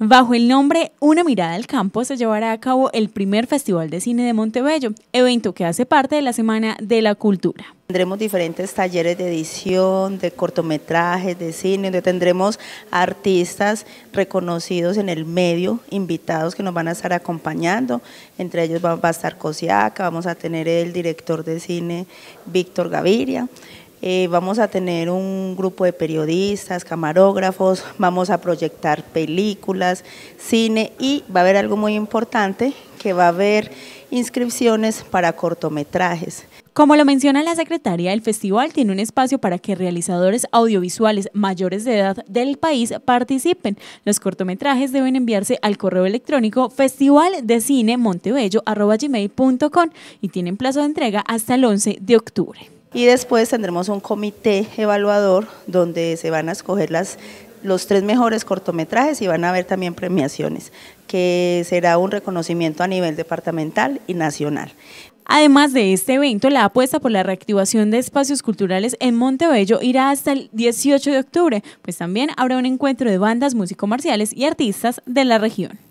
Bajo el nombre Una mirada al campo se llevará a cabo el primer Festival de Cine de Montebello, evento que hace parte de la Semana de la Cultura. Tendremos diferentes talleres de edición, de cortometrajes, de cine, donde tendremos artistas reconocidos en el medio, invitados que nos van a estar acompañando. Entre ellos va, a estar Cosiaca, vamos a tener el director de cine Víctor Gaviria. Eh, vamos a tener un grupo de periodistas, camarógrafos, vamos a proyectar películas, cine y va a haber algo muy importante que va a haber inscripciones para cortometrajes. Como lo menciona la secretaria, el festival tiene un espacio para que realizadores audiovisuales mayores de edad del país participen. Los cortometrajes deben enviarse al correo electrónico festivaldecinemontebello.com y tienen plazo de entrega hasta el 11 de octubre. Y después tendremos un comité evaluador donde se van a escoger las los tres mejores cortometrajes y van a haber también premiaciones, que será un reconocimiento a nivel departamental y nacional. Además de este evento, la apuesta por la reactivación de espacios culturales en Montebello irá hasta el 18 de octubre, pues también habrá un encuentro de bandas, músico marciales y artistas de la región.